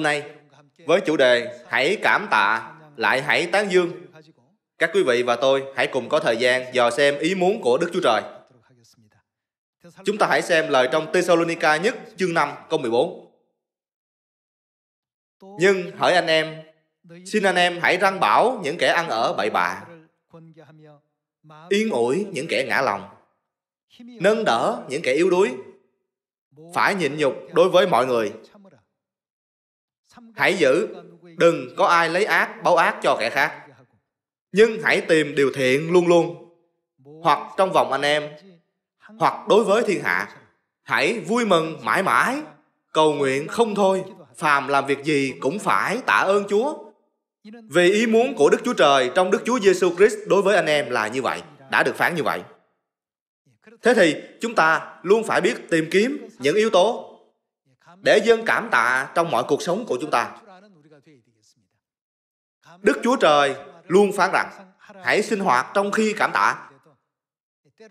hôm nay với chủ đề Hãy cảm tạ, lại hãy tán dương. Các quý vị và tôi hãy cùng có thời gian dò xem ý muốn của Đức Chúa Trời. Chúng ta hãy xem lời trong Thessalonica nhất chương 5 câu 14. Nhưng hỡi anh em, xin anh em hãy răng bảo những kẻ ăn ở bậy bạ, yên ủi những kẻ ngã lòng, nâng đỡ những kẻ yếu đuối, phải nhịn nhục đối với mọi người. Hãy giữ, đừng có ai lấy ác báo ác cho kẻ khác. Nhưng hãy tìm điều thiện luôn luôn, hoặc trong vòng anh em, hoặc đối với thiên hạ. Hãy vui mừng mãi mãi, cầu nguyện không thôi, phàm làm việc gì cũng phải tạ ơn Chúa. Vì ý muốn của Đức Chúa Trời trong Đức Chúa Giêsu Christ đối với anh em là như vậy, đã được phán như vậy. Dạ, Thế thì chúng ta luôn phải biết tìm kiếm những yếu tố để dâng cảm tạ trong mọi cuộc sống của chúng ta. Đức Chúa Trời luôn phán rằng, hãy sinh hoạt trong khi cảm tạ.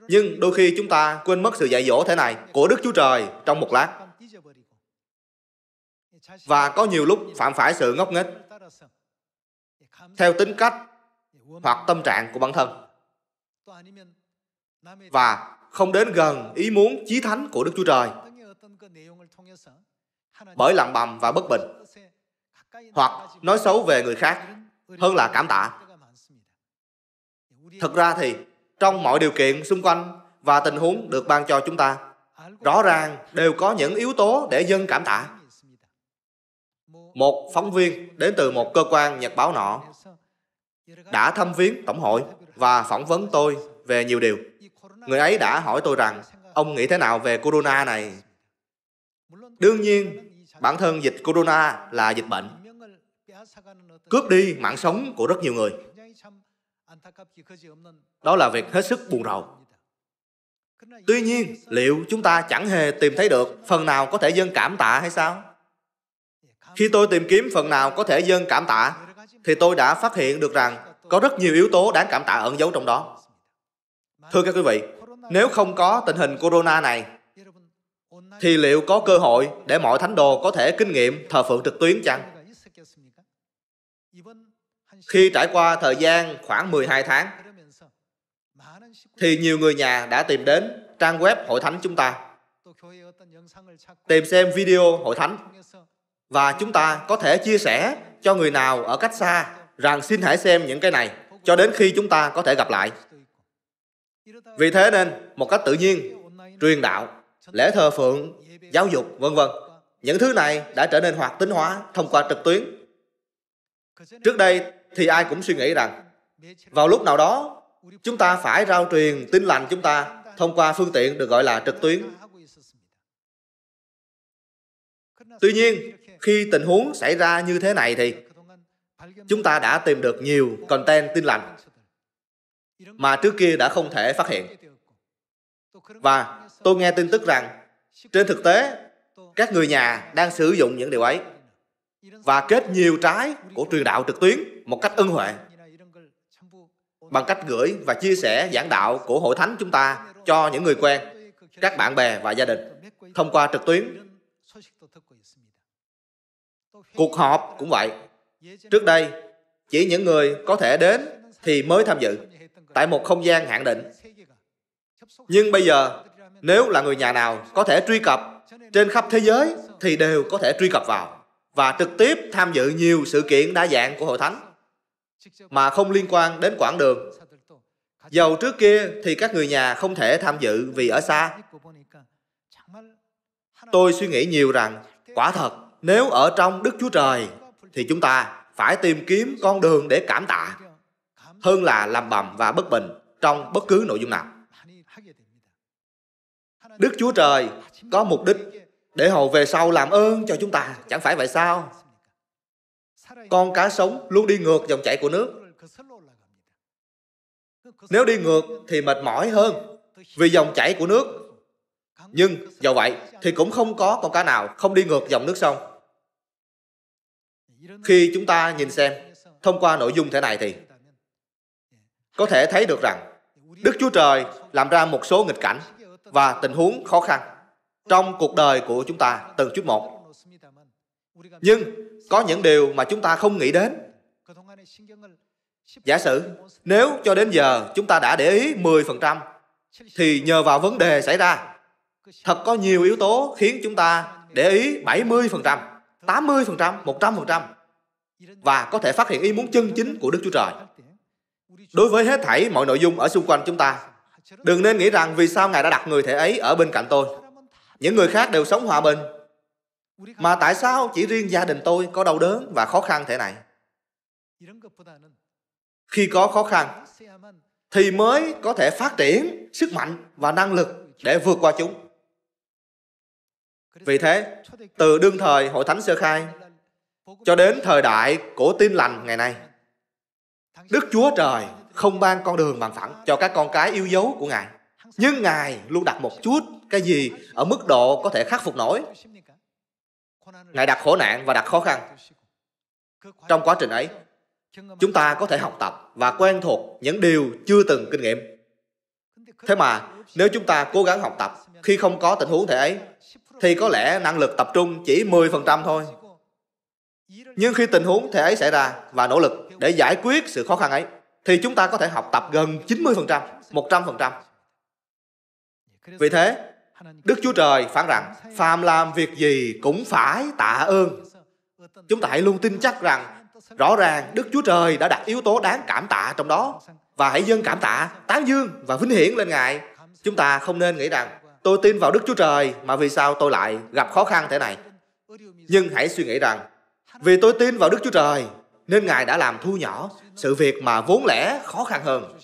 Nhưng đôi khi chúng ta quên mất sự dạy dỗ thế này của Đức Chúa Trời trong một lát. Và có nhiều lúc phạm phải sự ngốc nghếch theo tính cách hoặc tâm trạng của bản thân và không đến gần ý muốn chí thánh của Đức Chúa Trời bởi lặng bầm và bất bình hoặc nói xấu về người khác hơn là cảm tạ thực ra thì trong mọi điều kiện xung quanh và tình huống được ban cho chúng ta rõ ràng đều có những yếu tố để dân cảm tạ một phóng viên đến từ một cơ quan nhật báo nọ đã thăm viếng tổng hội và phỏng vấn tôi về nhiều điều người ấy đã hỏi tôi rằng ông nghĩ thế nào về corona này đương nhiên bản thân dịch corona là dịch bệnh cướp đi mạng sống của rất nhiều người. Đó là việc hết sức buồn rầu. Tuy nhiên, liệu chúng ta chẳng hề tìm thấy được phần nào có thể dân cảm tạ hay sao? Khi tôi tìm kiếm phần nào có thể dân cảm tạ, thì tôi đã phát hiện được rằng có rất nhiều yếu tố đáng cảm tạ ẩn giấu trong đó. Thưa các quý vị, nếu không có tình hình corona này, thì liệu có cơ hội để mọi thánh đồ có thể kinh nghiệm thờ phượng trực tuyến chăng? Khi trải qua thời gian khoảng 12 tháng, thì nhiều người nhà đã tìm đến trang web hội thánh chúng ta, tìm xem video hội thánh, và chúng ta có thể chia sẻ cho người nào ở cách xa rằng xin hãy xem những cái này cho đến khi chúng ta có thể gặp lại. Vì thế nên, một cách tự nhiên, truyền đạo lễ thờ phượng giáo dục vân vân những thứ này đã trở nên hoạt tính hóa thông qua trực tuyến trước đây thì ai cũng suy nghĩ rằng vào lúc nào đó chúng ta phải rao truyền tin lành chúng ta thông qua phương tiện được gọi là trực tuyến tuy nhiên khi tình huống xảy ra như thế này thì chúng ta đã tìm được nhiều content tin lành mà trước kia đã không thể phát hiện và tôi nghe tin tức rằng trên thực tế các người nhà đang sử dụng những điều ấy và kết nhiều trái của truyền đạo trực tuyến một cách ân huệ bằng cách gửi và chia sẻ giảng đạo của hội thánh chúng ta cho những người quen các bạn bè và gia đình thông qua trực tuyến cuộc họp cũng vậy trước đây chỉ những người có thể đến thì mới tham dự tại một không gian hạn định nhưng bây giờ nếu là người nhà nào có thể truy cập trên khắp thế giới thì đều có thể truy cập vào và trực tiếp tham dự nhiều sự kiện đa dạng của hội thánh mà không liên quan đến quãng đường. Dầu trước kia thì các người nhà không thể tham dự vì ở xa. Tôi suy nghĩ nhiều rằng, quả thật, nếu ở trong Đức Chúa Trời thì chúng ta phải tìm kiếm con đường để cảm tạ hơn là làm bầm và bất bình trong bất cứ nội dung nào. Đức Chúa Trời có mục đích để hầu về sau làm ơn cho chúng ta, chẳng phải vậy sao? Con cá sống luôn đi ngược dòng chảy của nước. Nếu đi ngược thì mệt mỏi hơn vì dòng chảy của nước. Nhưng do vậy thì cũng không có con cá nào không đi ngược dòng nước sông. Khi chúng ta nhìn xem thông qua nội dung thế này thì có thể thấy được rằng Đức Chúa Trời làm ra một số nghịch cảnh và tình huống khó khăn trong cuộc đời của chúng ta từng chút một. Nhưng có những điều mà chúng ta không nghĩ đến. Giả sử nếu cho đến giờ chúng ta đã để ý 10% thì nhờ vào vấn đề xảy ra thật có nhiều yếu tố khiến chúng ta để ý 70%, 80%, 100% và có thể phát hiện ý muốn chân chính của Đức Chúa Trời. Đối với hết thảy mọi nội dung ở xung quanh chúng ta, Đừng nên nghĩ rằng vì sao Ngài đã đặt người thể ấy ở bên cạnh tôi. Những người khác đều sống hòa bình. Mà tại sao chỉ riêng gia đình tôi có đau đớn và khó khăn thế này? Khi có khó khăn, thì mới có thể phát triển sức mạnh và năng lực để vượt qua chúng. Vì thế, từ đương thời Hội Thánh Sơ Khai cho đến thời đại của tin lành ngày nay, Đức Chúa Trời không ban con đường bằng phẳng cho các con cái yêu dấu của Ngài. Nhưng Ngài luôn đặt một chút cái gì ở mức độ có thể khắc phục nổi. Ngài đặt khổ nạn và đặt khó khăn. Trong quá trình ấy, chúng ta có thể học tập và quen thuộc những điều chưa từng kinh nghiệm. Thế mà, nếu chúng ta cố gắng học tập khi không có tình huống thể ấy, thì có lẽ năng lực tập trung chỉ 10% thôi. Nhưng khi tình huống thể ấy xảy ra và nỗ lực để giải quyết sự khó khăn ấy, thì chúng ta có thể học tập gần 90%, 100%. Vì thế, Đức Chúa Trời phán rằng, phàm làm việc gì cũng phải tạ ơn. Chúng ta hãy luôn tin chắc rằng, rõ ràng Đức Chúa Trời đã đặt yếu tố đáng cảm tạ trong đó. Và hãy dâng cảm tạ, tán dương và vinh hiển lên Ngài. Chúng ta không nên nghĩ rằng, tôi tin vào Đức Chúa Trời mà vì sao tôi lại gặp khó khăn thế này. Nhưng hãy suy nghĩ rằng, vì tôi tin vào Đức Chúa Trời nên Ngài đã làm thu nhỏ sự việc mà vốn lẽ khó khăn hơn.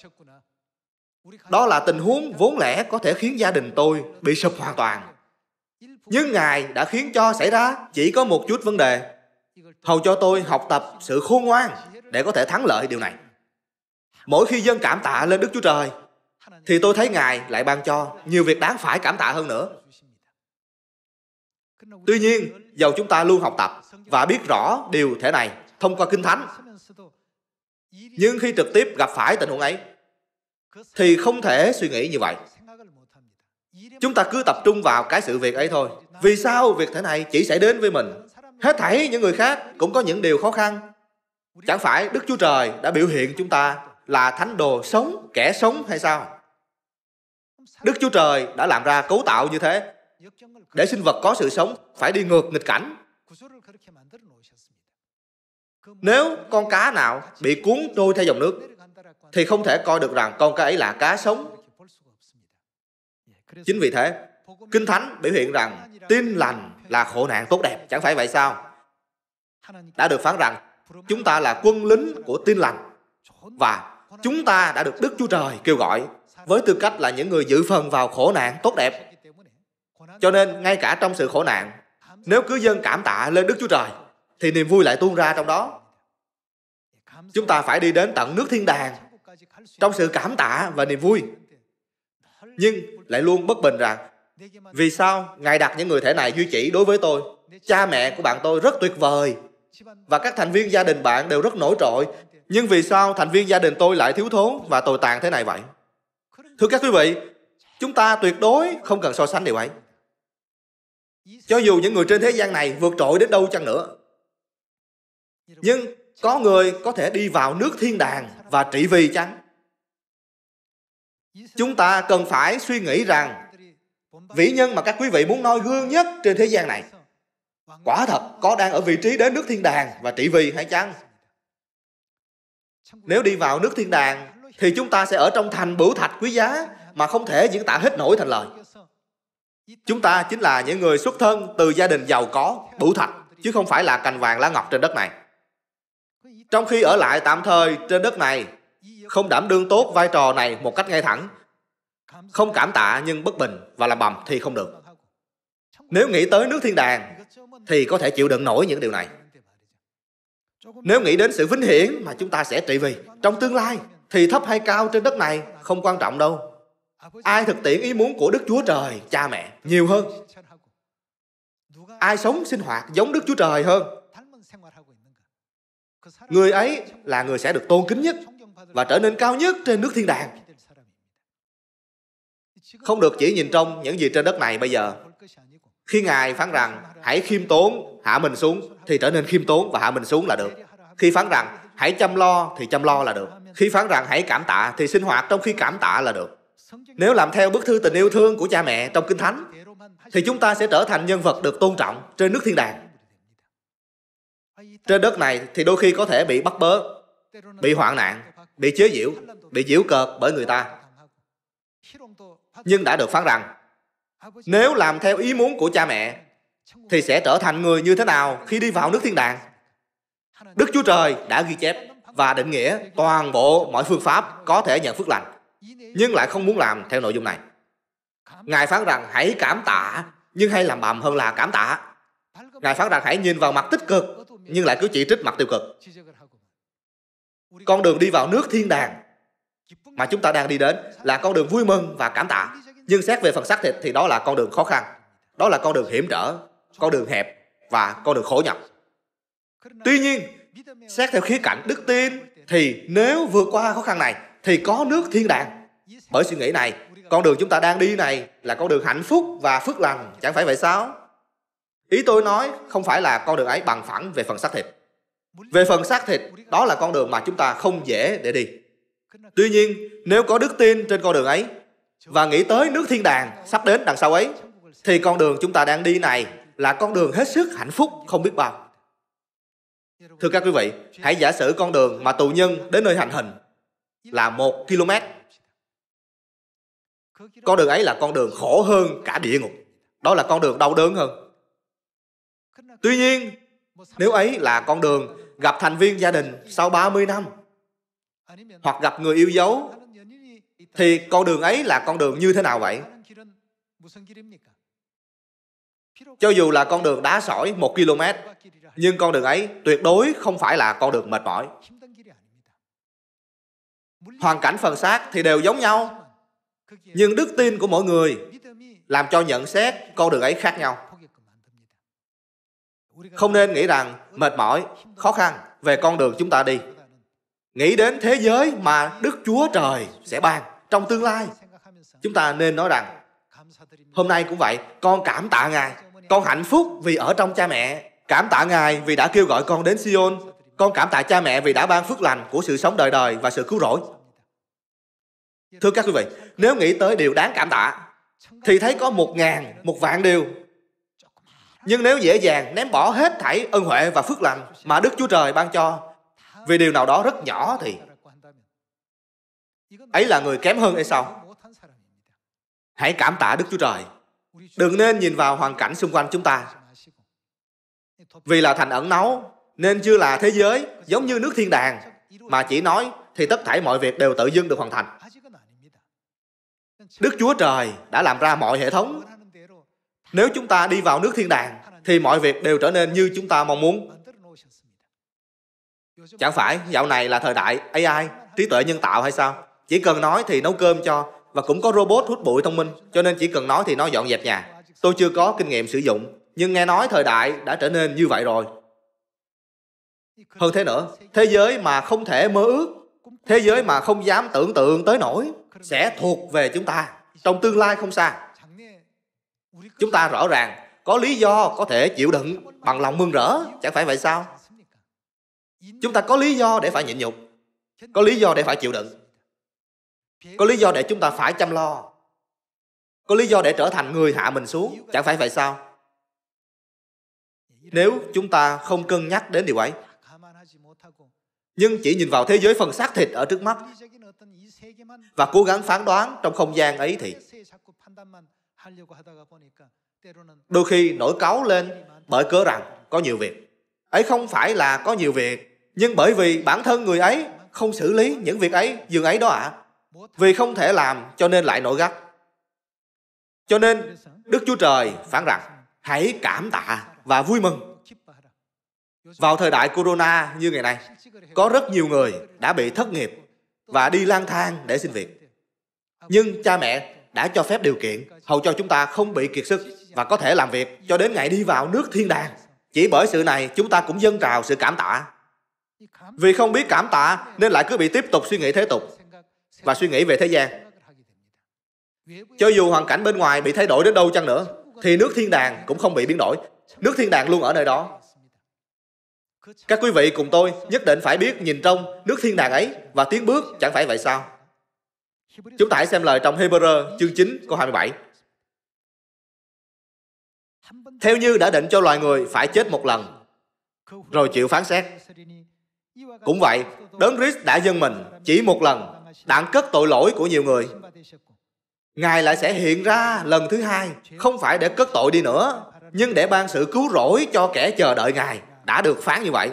Đó là tình huống vốn lẽ có thể khiến gia đình tôi bị sụp hoàn toàn. Nhưng Ngài đã khiến cho xảy ra chỉ có một chút vấn đề. Hầu cho tôi học tập sự khôn ngoan để có thể thắng lợi điều này. Mỗi khi dân cảm tạ lên Đức Chúa Trời, thì tôi thấy Ngài lại ban cho nhiều việc đáng phải cảm tạ hơn nữa. Tuy nhiên, dầu chúng ta luôn học tập và biết rõ điều thế này, thông qua Kinh Thánh. Nhưng khi trực tiếp gặp phải tình huống ấy, thì không thể suy nghĩ như vậy. Chúng ta cứ tập trung vào cái sự việc ấy thôi. Vì sao việc thế này chỉ xảy đến với mình? Hết thảy những người khác cũng có những điều khó khăn. Chẳng phải Đức Chúa Trời đã biểu hiện chúng ta là thánh đồ sống, kẻ sống hay sao? Đức Chúa Trời đã làm ra cấu tạo như thế để sinh vật có sự sống phải đi ngược nghịch cảnh nếu con cá nào bị cuốn trôi theo dòng nước thì không thể coi được rằng con cá ấy là cá sống. Chính vì thế, Kinh Thánh biểu hiện rằng tin lành là khổ nạn tốt đẹp, chẳng phải vậy sao? Đã được phán rằng chúng ta là quân lính của tin lành và chúng ta đã được Đức Chúa Trời kêu gọi với tư cách là những người dự phần vào khổ nạn tốt đẹp. Cho nên ngay cả trong sự khổ nạn, nếu cứ dân cảm tạ lên Đức Chúa Trời thì niềm vui lại tuôn ra trong đó chúng ta phải đi đến tận nước thiên đàng trong sự cảm tạ và niềm vui nhưng lại luôn bất bình rằng vì sao ngài đặt những người thể này duy chỉ đối với tôi cha mẹ của bạn tôi rất tuyệt vời và các thành viên gia đình bạn đều rất nổi trội nhưng vì sao thành viên gia đình tôi lại thiếu thốn và tồi tàn thế này vậy thưa các quý vị chúng ta tuyệt đối không cần so sánh điều ấy cho dù những người trên thế gian này vượt trội đến đâu chăng nữa nhưng có người có thể đi vào nước thiên đàng và trị vì chăng chúng ta cần phải suy nghĩ rằng vĩ nhân mà các quý vị muốn noi gương nhất trên thế gian này quả thật có đang ở vị trí đến nước thiên đàng và trị vì hay chăng nếu đi vào nước thiên đàng thì chúng ta sẽ ở trong thành bửu thạch quý giá mà không thể diễn tả hết nổi thành lời chúng ta chính là những người xuất thân từ gia đình giàu có bửu thạch chứ không phải là cành vàng lá ngọc trên đất này trong khi ở lại tạm thời trên đất này, không đảm đương tốt vai trò này một cách ngay thẳng, không cảm tạ nhưng bất bình và làm bầm thì không được. Nếu nghĩ tới nước thiên đàng thì có thể chịu đựng nổi những điều này. Nếu nghĩ đến sự vinh hiển mà chúng ta sẽ trị vì trong tương lai thì thấp hay cao trên đất này không quan trọng đâu. Ai thực tiễn ý muốn của Đức Chúa Trời, cha mẹ nhiều hơn. Ai sống sinh hoạt giống Đức Chúa Trời hơn Người ấy là người sẽ được tôn kính nhất và trở nên cao nhất trên nước thiên đàng. Không được chỉ nhìn trong những gì trên đất này bây giờ. Khi Ngài phán rằng hãy khiêm tốn, hạ mình xuống thì trở nên khiêm tốn và hạ mình xuống là được. Khi phán rằng hãy chăm lo thì chăm lo là được. Khi phán rằng hãy cảm tạ thì sinh hoạt trong khi cảm tạ là được. Nếu làm theo bức thư tình yêu thương của cha mẹ trong Kinh Thánh thì chúng ta sẽ trở thành nhân vật được tôn trọng trên nước thiên đàng trên đất này thì đôi khi có thể bị bắt bớ bị hoạn nạn bị chế diễu, bị diễu cợt bởi người ta nhưng đã được phán rằng nếu làm theo ý muốn của cha mẹ thì sẽ trở thành người như thế nào khi đi vào nước thiên đàng đức chúa trời đã ghi chép và định nghĩa toàn bộ mọi phương pháp có thể nhận phước lành nhưng lại không muốn làm theo nội dung này ngài phán rằng hãy cảm tạ nhưng hay làm bầm hơn là cảm tạ ngài phán rằng hãy nhìn vào mặt tích cực nhưng lại cứ chỉ trích mặt tiêu cực con đường đi vào nước thiên đàng mà chúng ta đang đi đến là con đường vui mừng và cảm tạ nhưng xét về phần xác thịt thì đó là con đường khó khăn đó là con đường hiểm trở con đường hẹp và con đường khổ nhập tuy nhiên xét theo khía cạnh đức tin thì nếu vượt qua khó khăn này thì có nước thiên đàng bởi suy nghĩ này con đường chúng ta đang đi này là con đường hạnh phúc và phước lành chẳng phải vậy sao ý tôi nói không phải là con đường ấy bằng phẳng về phần xác thịt về phần xác thịt đó là con đường mà chúng ta không dễ để đi tuy nhiên nếu có đức tin trên con đường ấy và nghĩ tới nước thiên đàng sắp đến đằng sau ấy thì con đường chúng ta đang đi này là con đường hết sức hạnh phúc không biết bao thưa các quý vị hãy giả sử con đường mà tù nhân đến nơi hành hình là một km con đường ấy là con đường khổ hơn cả địa ngục đó là con đường đau đớn hơn Tuy nhiên, nếu ấy là con đường gặp thành viên gia đình sau 30 năm hoặc gặp người yêu dấu thì con đường ấy là con đường như thế nào vậy? Cho dù là con đường đá sỏi 1 km nhưng con đường ấy tuyệt đối không phải là con đường mệt mỏi. Hoàn cảnh phần xác thì đều giống nhau nhưng đức tin của mỗi người làm cho nhận xét con đường ấy khác nhau. Không nên nghĩ rằng mệt mỏi, khó khăn về con đường chúng ta đi. Nghĩ đến thế giới mà Đức Chúa Trời sẽ ban trong tương lai. Chúng ta nên nói rằng hôm nay cũng vậy, con cảm tạ Ngài. Con hạnh phúc vì ở trong cha mẹ. Cảm tạ Ngài vì đã kêu gọi con đến Sion. Con cảm tạ cha mẹ vì đã ban phước lành của sự sống đời đời và sự cứu rỗi. Thưa các quý vị, nếu nghĩ tới điều đáng cảm tạ, thì thấy có một ngàn, một vạn điều nhưng nếu dễ dàng ném bỏ hết thảy ân huệ và phước lành mà Đức Chúa Trời ban cho vì điều nào đó rất nhỏ thì ấy là người kém hơn hay sao? Hãy cảm tạ Đức Chúa Trời. Đừng nên nhìn vào hoàn cảnh xung quanh chúng ta. Vì là thành ẩn nấu nên chưa là thế giới giống như nước thiên đàng mà chỉ nói thì tất thảy mọi việc đều tự dưng được hoàn thành. Đức Chúa Trời đã làm ra mọi hệ thống nếu chúng ta đi vào nước thiên đàng, thì mọi việc đều trở nên như chúng ta mong muốn. Chẳng phải dạo này là thời đại AI, trí tuệ nhân tạo hay sao? Chỉ cần nói thì nấu cơm cho, và cũng có robot hút bụi thông minh, cho nên chỉ cần nói thì nó dọn dẹp nhà. Tôi chưa có kinh nghiệm sử dụng, nhưng nghe nói thời đại đã trở nên như vậy rồi. Hơn thế nữa, thế giới mà không thể mơ ước, thế giới mà không dám tưởng tượng tới nổi, sẽ thuộc về chúng ta trong tương lai không xa. Chúng ta rõ ràng có lý do có thể chịu đựng bằng lòng mương rỡ, chẳng phải vậy sao? Chúng ta có lý do để phải nhịn nhục, có lý do để phải chịu đựng, có lý do để chúng ta phải chăm lo, có lý do để trở thành người hạ mình xuống, chẳng phải vậy sao? Nếu chúng ta không cân nhắc đến điều ấy, nhưng chỉ nhìn vào thế giới phần xác thịt ở trước mắt và cố gắng phán đoán trong không gian ấy thì Đôi khi nổi cáu lên bởi cớ rằng có nhiều việc. Ấy không phải là có nhiều việc, nhưng bởi vì bản thân người ấy không xử lý những việc ấy dường ấy đó ạ. À. Vì không thể làm cho nên lại nổi gắt. Cho nên Đức Chúa Trời phán rằng hãy cảm tạ và vui mừng. Vào thời đại corona như ngày nay, có rất nhiều người đã bị thất nghiệp và đi lang thang để xin việc. Nhưng cha mẹ đã cho phép điều kiện hầu cho chúng ta không bị kiệt sức và có thể làm việc cho đến ngày đi vào nước thiên đàng. Chỉ bởi sự này chúng ta cũng dâng trào sự cảm tạ. Vì không biết cảm tạ nên lại cứ bị tiếp tục suy nghĩ thế tục và suy nghĩ về thế gian. Cho dù hoàn cảnh bên ngoài bị thay đổi đến đâu chăng nữa, thì nước thiên đàng cũng không bị biến đổi. Nước thiên đàng luôn ở nơi đó. Các quý vị cùng tôi nhất định phải biết nhìn trong nước thiên đàng ấy và tiến bước chẳng phải vậy sao? Chúng ta hãy xem lời trong Hebrew chương 9 câu 27 theo như đã định cho loài người phải chết một lần rồi chịu phán xét cũng vậy đấng christ đã dân mình chỉ một lần đặng cất tội lỗi của nhiều người ngài lại sẽ hiện ra lần thứ hai không phải để cất tội đi nữa nhưng để ban sự cứu rỗi cho kẻ chờ đợi ngài đã được phán như vậy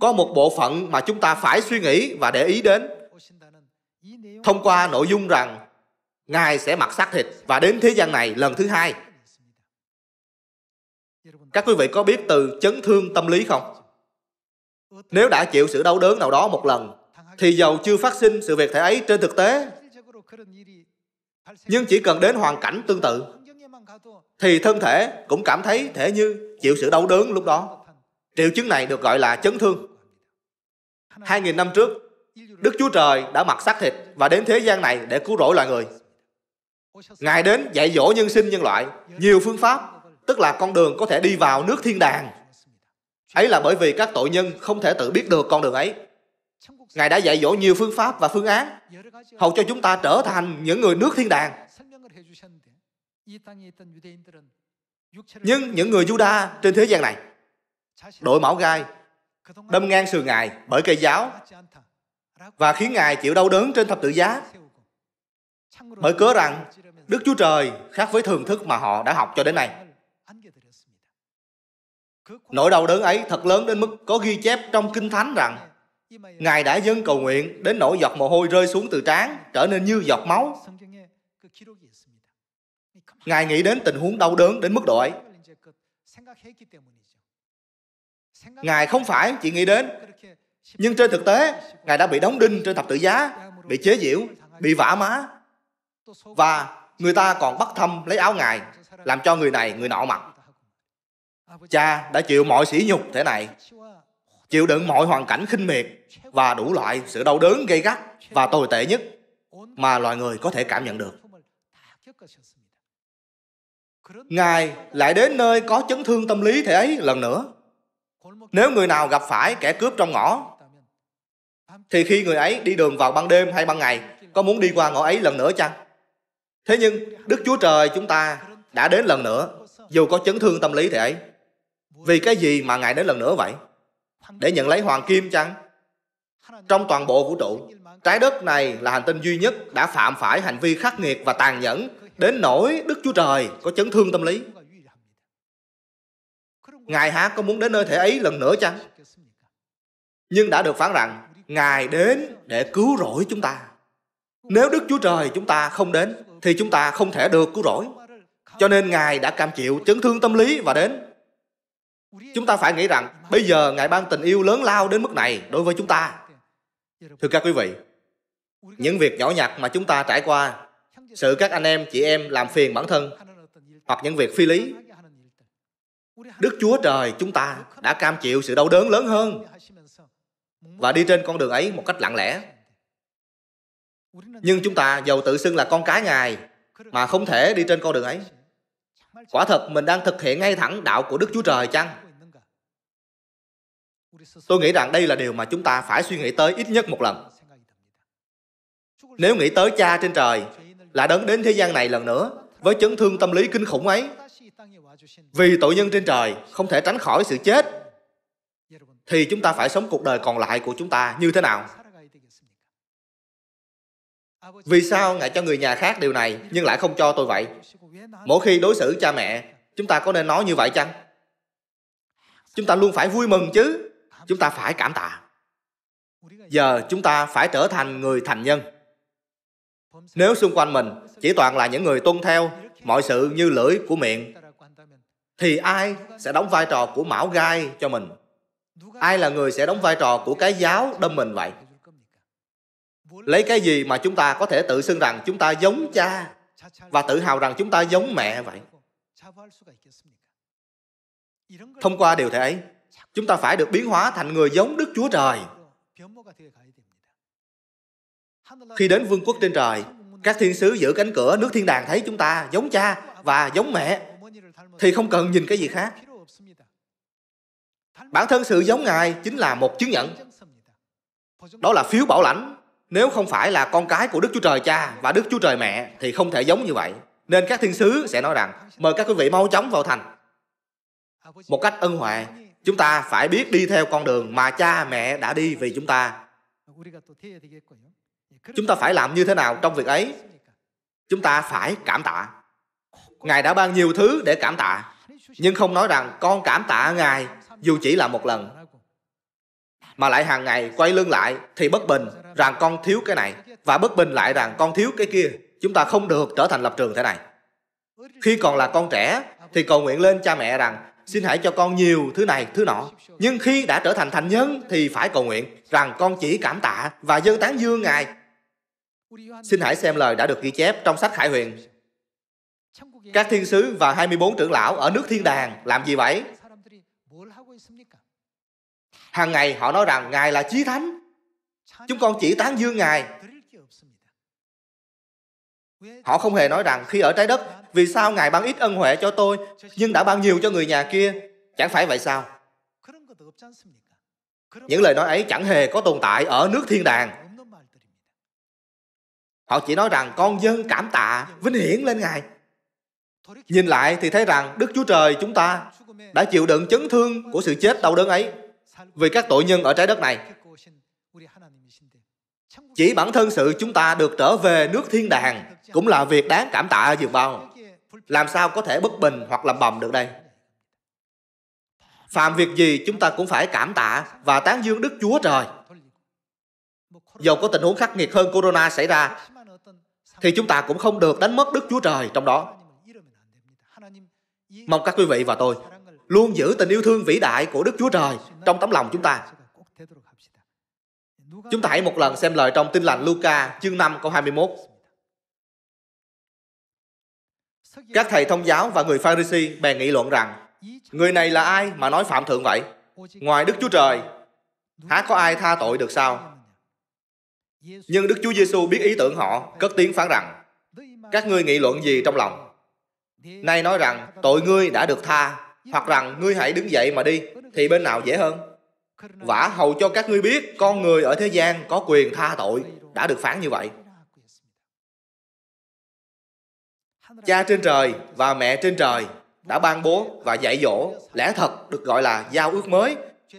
có một bộ phận mà chúng ta phải suy nghĩ và để ý đến thông qua nội dung rằng ngài sẽ mặc xác thịt và đến thế gian này lần thứ hai các quý vị có biết từ chấn thương tâm lý không nếu đã chịu sự đau đớn nào đó một lần thì dầu chưa phát sinh sự việc thể ấy trên thực tế nhưng chỉ cần đến hoàn cảnh tương tự thì thân thể cũng cảm thấy thể như chịu sự đau đớn lúc đó triệu chứng này được gọi là chấn thương 2.000 năm trước Đức Chúa Trời đã mặc xác thịt và đến thế gian này để cứu rỗi loài người Ngài đến dạy dỗ nhân sinh nhân loại nhiều phương pháp tức là con đường có thể đi vào nước thiên đàng ấy là bởi vì các tội nhân không thể tự biết được con đường ấy ngài đã dạy dỗ nhiều phương pháp và phương án hầu cho chúng ta trở thành những người nước thiên đàng nhưng những người Juda trên thế gian này đội mão gai đâm ngang sườn ngài bởi cây giáo và khiến ngài chịu đau đớn trên thập tự giá bởi cớ rằng Đức Chúa Trời khác với thường thức mà họ đã học cho đến nay. Nỗi đau đớn ấy thật lớn đến mức có ghi chép trong Kinh Thánh rằng Ngài đã dâng cầu nguyện đến nỗi giọt mồ hôi rơi xuống từ trán trở nên như giọt máu. Ngài nghĩ đến tình huống đau đớn đến mức độ ấy. Ngài không phải chỉ nghĩ đến, nhưng trên thực tế, Ngài đã bị đóng đinh trên thập tự giá, bị chế giễu, bị vả má. Và người ta còn bắt thăm lấy áo Ngài, làm cho người này người nọ mặc. Cha đã chịu mọi sỉ nhục thế này, chịu đựng mọi hoàn cảnh khinh miệt và đủ loại sự đau đớn gây gắt và tồi tệ nhất mà loài người có thể cảm nhận được. Ngài lại đến nơi có chấn thương tâm lý thế ấy lần nữa. Nếu người nào gặp phải kẻ cướp trong ngõ, thì khi người ấy đi đường vào ban đêm hay ban ngày, có muốn đi qua ngõ ấy lần nữa chăng? Thế nhưng Đức Chúa Trời chúng ta đã đến lần nữa, dù có chấn thương tâm lý thế ấy vì cái gì mà ngài đến lần nữa vậy để nhận lấy hoàng kim chăng trong toàn bộ vũ trụ trái đất này là hành tinh duy nhất đã phạm phải hành vi khắc nghiệt và tàn nhẫn đến nỗi đức chúa trời có chấn thương tâm lý ngài há có muốn đến nơi thể ấy lần nữa chăng nhưng đã được phán rằng ngài đến để cứu rỗi chúng ta nếu đức chúa trời chúng ta không đến thì chúng ta không thể được cứu rỗi cho nên ngài đã cam chịu chấn thương tâm lý và đến Chúng ta phải nghĩ rằng bây giờ Ngài ban tình yêu lớn lao đến mức này đối với chúng ta. Thưa các quý vị, những việc nhỏ nhặt mà chúng ta trải qua, sự các anh em, chị em làm phiền bản thân, hoặc những việc phi lý, Đức Chúa Trời chúng ta đã cam chịu sự đau đớn lớn hơn và đi trên con đường ấy một cách lặng lẽ. Nhưng chúng ta giàu tự xưng là con cái Ngài mà không thể đi trên con đường ấy quả thật mình đang thực hiện ngay thẳng đạo của đức chúa trời chăng tôi nghĩ rằng đây là điều mà chúng ta phải suy nghĩ tới ít nhất một lần nếu nghĩ tới cha trên trời là đấng đến thế gian này lần nữa với chấn thương tâm lý kinh khủng ấy vì tội nhân trên trời không thể tránh khỏi sự chết thì chúng ta phải sống cuộc đời còn lại của chúng ta như thế nào vì sao Ngài cho người nhà khác điều này nhưng lại không cho tôi vậy? Mỗi khi đối xử cha mẹ, chúng ta có nên nói như vậy chăng? Chúng ta luôn phải vui mừng chứ. Chúng ta phải cảm tạ. Giờ chúng ta phải trở thành người thành nhân. Nếu xung quanh mình chỉ toàn là những người tuân theo mọi sự như lưỡi của miệng, thì ai sẽ đóng vai trò của mão gai cho mình? Ai là người sẽ đóng vai trò của cái giáo đâm mình vậy? lấy cái gì mà chúng ta có thể tự xưng rằng chúng ta giống cha và tự hào rằng chúng ta giống mẹ vậy thông qua điều thể ấy chúng ta phải được biến hóa thành người giống đức chúa trời khi đến vương quốc trên trời các thiên sứ giữ cánh cửa nước thiên đàng thấy chúng ta giống cha và giống mẹ thì không cần nhìn cái gì khác bản thân sự giống ngài chính là một chứng nhận đó là phiếu bảo lãnh nếu không phải là con cái của Đức Chúa Trời Cha và Đức Chúa Trời Mẹ thì không thể giống như vậy. Nên các thiên sứ sẽ nói rằng, mời các quý vị mau chóng vào thành. Một cách ân huệ, chúng ta phải biết đi theo con đường mà cha mẹ đã đi vì chúng ta. Chúng ta phải làm như thế nào trong việc ấy? Chúng ta phải cảm tạ. Ngài đã ban nhiều thứ để cảm tạ, nhưng không nói rằng con cảm tạ Ngài dù chỉ là một lần mà lại hàng ngày quay lưng lại thì bất bình rằng con thiếu cái này và bất bình lại rằng con thiếu cái kia chúng ta không được trở thành lập trường thế này khi còn là con trẻ thì cầu nguyện lên cha mẹ rằng xin hãy cho con nhiều thứ này thứ nọ nhưng khi đã trở thành thành nhân thì phải cầu nguyện rằng con chỉ cảm tạ và dâng tán dương ngài xin hãy xem lời đã được ghi chép trong sách khải huyền các thiên sứ và 24 trưởng lão ở nước thiên đàng làm gì vậy hàng ngày họ nói rằng ngài là chí thánh chúng con chỉ tán dương ngài họ không hề nói rằng khi ở trái đất vì sao ngài ban ít ân huệ cho tôi nhưng đã ban nhiều cho người nhà kia chẳng phải vậy sao những lời nói ấy chẳng hề có tồn tại ở nước thiên đàng họ chỉ nói rằng con dân cảm tạ vinh hiển lên ngài nhìn lại thì thấy rằng đức chúa trời chúng ta đã chịu đựng chấn thương của sự chết đau đớn ấy vì các tội nhân ở trái đất này chỉ bản thân sự chúng ta được trở về nước thiên đàng cũng là việc đáng cảm tạ dường bao làm sao có thể bất bình hoặc làm bầm được đây phạm việc gì chúng ta cũng phải cảm tạ và tán dương đức chúa trời dù có tình huống khắc nghiệt hơn corona xảy ra thì chúng ta cũng không được đánh mất đức chúa trời trong đó mong các quý vị và tôi luôn giữ tình yêu thương vĩ đại của Đức Chúa Trời trong tấm lòng chúng ta. Chúng ta hãy một lần xem lời trong tin lành Luca chương 5 câu 21. Các thầy thông giáo và người Pharisee bèn nghị luận rằng Người này là ai mà nói phạm thượng vậy? Ngoài Đức Chúa Trời, há có ai tha tội được sao? Nhưng Đức Chúa Giêsu biết ý tưởng họ, cất tiếng phán rằng Các ngươi nghị luận gì trong lòng? Nay nói rằng tội ngươi đã được tha hoặc rằng ngươi hãy đứng dậy mà đi thì bên nào dễ hơn vả hầu cho các ngươi biết con người ở thế gian có quyền tha tội đã được phán như vậy cha trên trời và mẹ trên trời đã ban bố và dạy dỗ lẽ thật được gọi là giao ước mới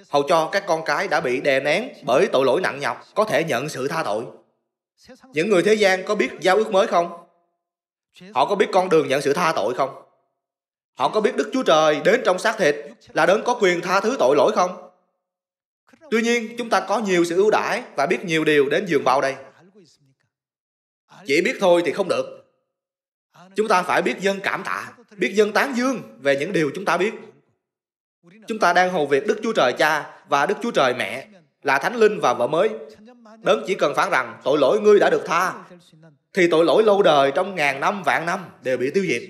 hầu cho các con cái đã bị đè nén bởi tội lỗi nặng nhọc có thể nhận sự tha tội những người thế gian có biết giao ước mới không họ có biết con đường nhận sự tha tội không Họ có biết Đức Chúa Trời đến trong xác thịt là đấng có quyền tha thứ tội lỗi không? Tuy nhiên, chúng ta có nhiều sự ưu đãi và biết nhiều điều đến giường bao đây. Chỉ biết thôi thì không được. Chúng ta phải biết dân cảm tạ, biết dân tán dương về những điều chúng ta biết. Chúng ta đang hầu việc Đức Chúa Trời Cha và Đức Chúa Trời Mẹ là Thánh Linh và vợ mới. Đấng chỉ cần phán rằng tội lỗi ngươi đã được tha, thì tội lỗi lâu đời trong ngàn năm vạn năm đều bị tiêu diệt.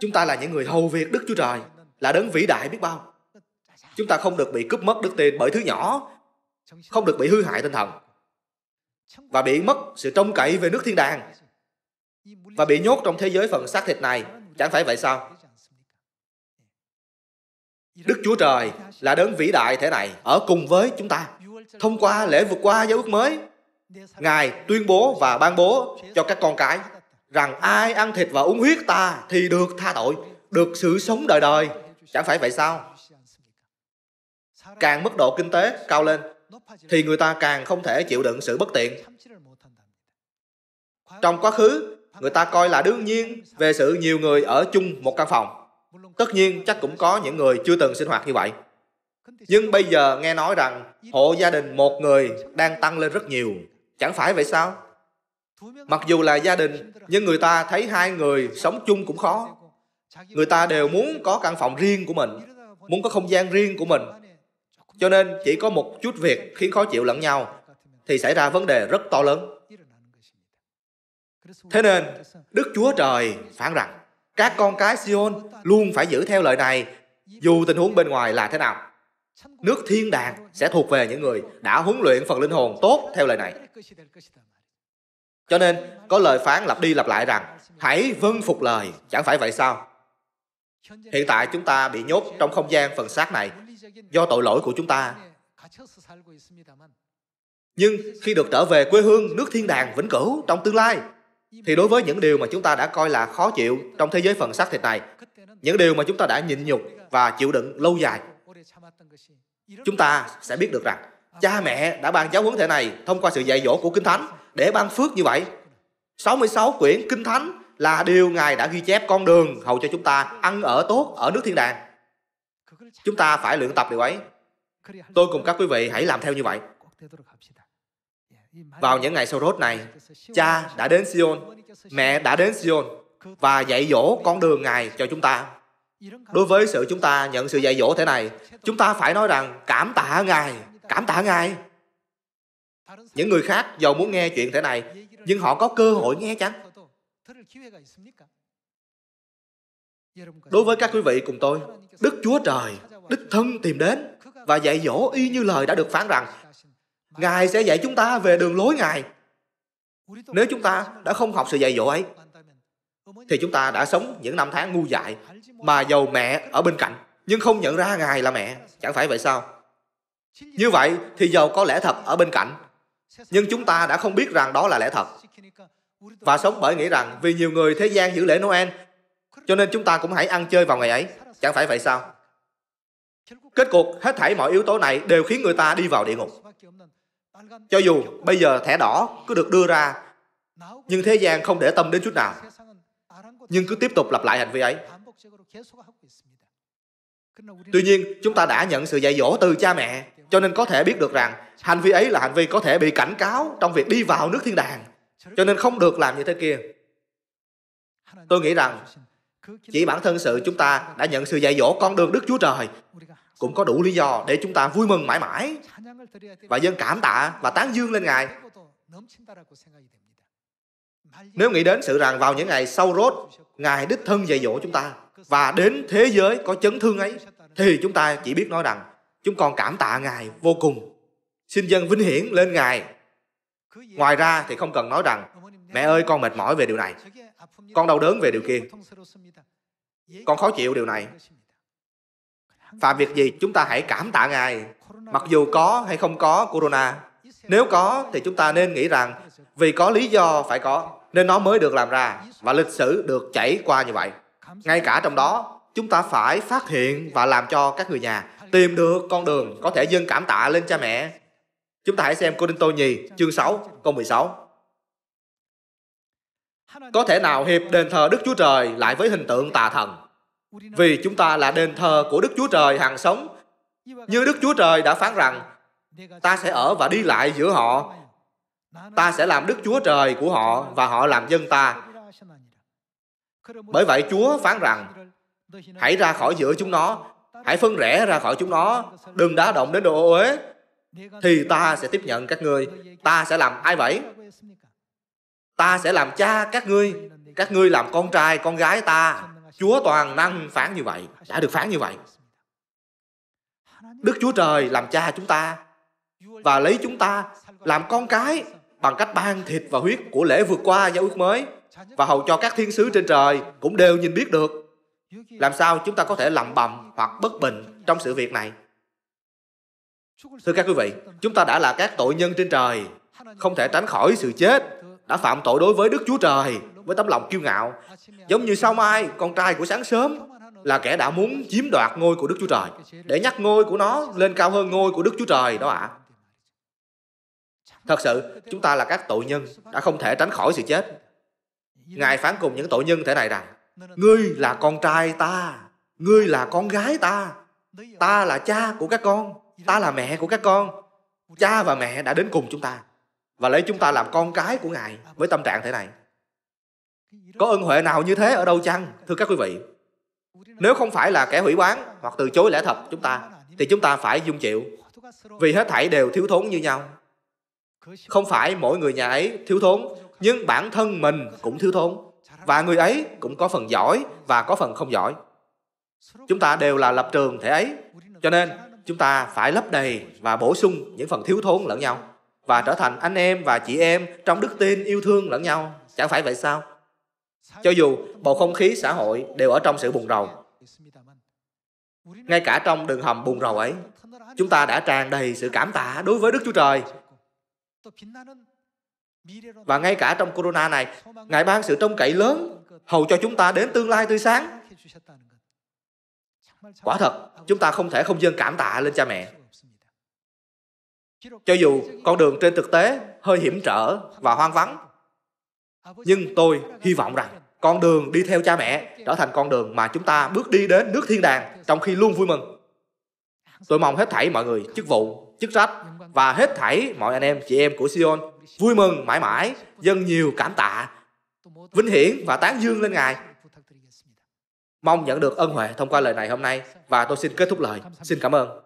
Chúng ta là những người hầu việc Đức Chúa Trời, là đấng vĩ đại biết bao. Chúng ta không được bị cướp mất đức tin bởi thứ nhỏ, không được bị hư hại tinh thần và bị mất sự trông cậy về nước thiên đàng và bị nhốt trong thế giới phần xác thịt này. Chẳng phải vậy sao? Đức Chúa Trời là đấng vĩ đại thế này ở cùng với chúng ta. Thông qua lễ vượt qua giáo ước mới, Ngài tuyên bố và ban bố cho các con cái rằng ai ăn thịt và uống huyết ta thì được tha tội, được sự sống đời đời. Chẳng phải vậy sao? Càng mức độ kinh tế cao lên, thì người ta càng không thể chịu đựng sự bất tiện. Trong quá khứ, người ta coi là đương nhiên về sự nhiều người ở chung một căn phòng. Tất nhiên chắc cũng có những người chưa từng sinh hoạt như vậy. Nhưng bây giờ nghe nói rằng hộ gia đình một người đang tăng lên rất nhiều. Chẳng phải vậy sao? mặc dù là gia đình nhưng người ta thấy hai người sống chung cũng khó người ta đều muốn có căn phòng riêng của mình muốn có không gian riêng của mình cho nên chỉ có một chút việc khiến khó chịu lẫn nhau thì xảy ra vấn đề rất to lớn thế nên đức chúa trời phán rằng các con cái Sion luôn phải giữ theo lời này dù tình huống bên ngoài là thế nào. Nước thiên đàng sẽ thuộc về những người đã huấn luyện phần linh hồn tốt theo lời này. Cho nên có lời phán lặp đi lặp lại rằng hãy vâng phục lời, chẳng phải vậy sao? Hiện tại chúng ta bị nhốt trong không gian phần xác này do tội lỗi của chúng ta. Nhưng khi được trở về quê hương nước thiên đàng vĩnh cửu trong tương lai thì đối với những điều mà chúng ta đã coi là khó chịu trong thế giới phần xác thịt này, những điều mà chúng ta đã nhịn nhục và chịu đựng lâu dài, chúng ta sẽ biết được rằng cha mẹ đã ban giáo huấn thể này thông qua sự dạy dỗ của Kinh Thánh để ban phước như vậy 66 quyển kinh thánh là điều Ngài đã ghi chép con đường hầu cho chúng ta ăn ở tốt ở nước thiên đàng. Chúng ta phải luyện tập điều ấy. Tôi cùng các quý vị hãy làm theo như vậy. Vào những ngày sau rốt này, cha đã đến Sion, mẹ đã đến Sion và dạy dỗ con đường Ngài cho chúng ta. Đối với sự chúng ta nhận sự dạy dỗ thế này, chúng ta phải nói rằng cảm tạ Ngài, cảm tạ Ngài. Những người khác giàu muốn nghe chuyện thế này, nhưng họ có cơ hội nghe chăng? Đối với các quý vị cùng tôi, Đức Chúa Trời, Đức Thân tìm đến và dạy dỗ y như lời đã được phán rằng Ngài sẽ dạy chúng ta về đường lối Ngài. Nếu chúng ta đã không học sự dạy dỗ ấy, thì chúng ta đã sống những năm tháng ngu dại mà giàu mẹ ở bên cạnh, nhưng không nhận ra Ngài là mẹ. Chẳng phải vậy sao? Như vậy thì giàu có lẽ thật ở bên cạnh nhưng chúng ta đã không biết rằng đó là lẽ thật. Và sống bởi nghĩ rằng vì nhiều người thế gian giữ lễ Noel, cho nên chúng ta cũng hãy ăn chơi vào ngày ấy. Chẳng phải vậy sao? Kết cục hết thảy mọi yếu tố này đều khiến người ta đi vào địa ngục. Cho dù bây giờ thẻ đỏ cứ được đưa ra, nhưng thế gian không để tâm đến chút nào. Nhưng cứ tiếp tục lặp lại hành vi ấy. Tuy nhiên, chúng ta đã nhận sự dạy dỗ từ cha mẹ cho nên có thể biết được rằng hành vi ấy là hành vi có thể bị cảnh cáo trong việc đi vào nước thiên đàng cho nên không được làm như thế kia tôi nghĩ rằng chỉ bản thân sự chúng ta đã nhận sự dạy dỗ con đường đức chúa trời cũng có đủ lý do để chúng ta vui mừng mãi mãi và dân cảm tạ và tán dương lên ngài nếu nghĩ đến sự rằng vào những ngày sau rốt ngài đích thân dạy dỗ chúng ta và đến thế giới có chấn thương ấy thì chúng ta chỉ biết nói rằng chúng con cảm tạ ngài vô cùng xin dân vinh hiển lên ngài ngoài ra thì không cần nói rằng mẹ ơi con mệt mỏi về điều này con đau đớn về điều kia con khó chịu điều này Và việc gì chúng ta hãy cảm tạ ngài mặc dù có hay không có corona nếu có thì chúng ta nên nghĩ rằng vì có lý do phải có nên nó mới được làm ra và lịch sử được chảy qua như vậy ngay cả trong đó chúng ta phải phát hiện và làm cho các người nhà tìm được con đường có thể dâng cảm tạ lên cha mẹ. Chúng ta hãy xem Cô Đinh Tô Nhì, chương 6, câu 16. Có thể nào hiệp đền thờ Đức Chúa Trời lại với hình tượng tà thần? Vì chúng ta là đền thờ của Đức Chúa Trời hàng sống. Như Đức Chúa Trời đã phán rằng, ta sẽ ở và đi lại giữa họ. Ta sẽ làm Đức Chúa Trời của họ và họ làm dân ta. Bởi vậy Chúa phán rằng, hãy ra khỏi giữa chúng nó hãy phân rẽ ra khỏi chúng nó đừng đá động đến đồ ô uế thì ta sẽ tiếp nhận các ngươi ta sẽ làm ai vậy ta sẽ làm cha các ngươi các ngươi làm con trai con gái ta chúa toàn năng phán như vậy đã được phán như vậy đức chúa trời làm cha chúng ta và lấy chúng ta làm con cái bằng cách ban thịt và huyết của lễ vượt qua giao ước mới và hầu cho các thiên sứ trên trời cũng đều nhìn biết được làm sao chúng ta có thể lầm bầm hoặc bất bình trong sự việc này thưa các quý vị chúng ta đã là các tội nhân trên trời không thể tránh khỏi sự chết đã phạm tội đối với đức chúa trời với tấm lòng kiêu ngạo giống như sao mai con trai của sáng sớm là kẻ đã muốn chiếm đoạt ngôi của đức chúa trời để nhắc ngôi của nó lên cao hơn ngôi của đức chúa trời đó ạ à. thật sự chúng ta là các tội nhân đã không thể tránh khỏi sự chết ngài phán cùng những tội nhân thế này rằng ngươi là con trai ta ngươi là con gái ta ta là cha của các con ta là mẹ của các con cha và mẹ đã đến cùng chúng ta và lấy chúng ta làm con cái của ngài à, với tâm trạng thế này có ân huệ nào như thế ở đâu chăng thưa các quý vị nếu không phải là kẻ hủy bán hoặc từ chối lẽ thật chúng ta thì chúng ta phải dung chịu vì hết thảy đều thiếu thốn như nhau không phải mỗi người nhà ấy thiếu thốn nhưng bản thân mình cũng thiếu thốn và người ấy cũng có phần giỏi và có phần không giỏi chúng ta đều là lập trường thể ấy cho nên chúng ta phải lấp đầy và bổ sung những phần thiếu thốn lẫn nhau và trở thành anh em và chị em trong đức tin yêu thương lẫn nhau chẳng phải vậy sao cho dù bầu không khí xã hội đều ở trong sự buồn rầu ngay cả trong đường hầm buồn rầu ấy chúng ta đã tràn đầy sự cảm tạ đối với đức chúa trời và ngay cả trong corona này, Ngài ban sự trông cậy lớn hầu cho chúng ta đến tương lai tươi sáng. Quả thật, chúng ta không thể không dâng cảm tạ lên cha mẹ. Cho dù con đường trên thực tế hơi hiểm trở và hoang vắng, nhưng tôi hy vọng rằng con đường đi theo cha mẹ trở thành con đường mà chúng ta bước đi đến nước thiên đàng trong khi luôn vui mừng. Tôi mong hết thảy mọi người, chức vụ, chức trách và hết thảy mọi anh em, chị em của Sion vui mừng mãi mãi, dâng nhiều cảm tạ, vinh hiển và tán dương lên Ngài. Mong nhận được ân huệ thông qua lời này hôm nay và tôi xin kết thúc lời. Xin cảm ơn.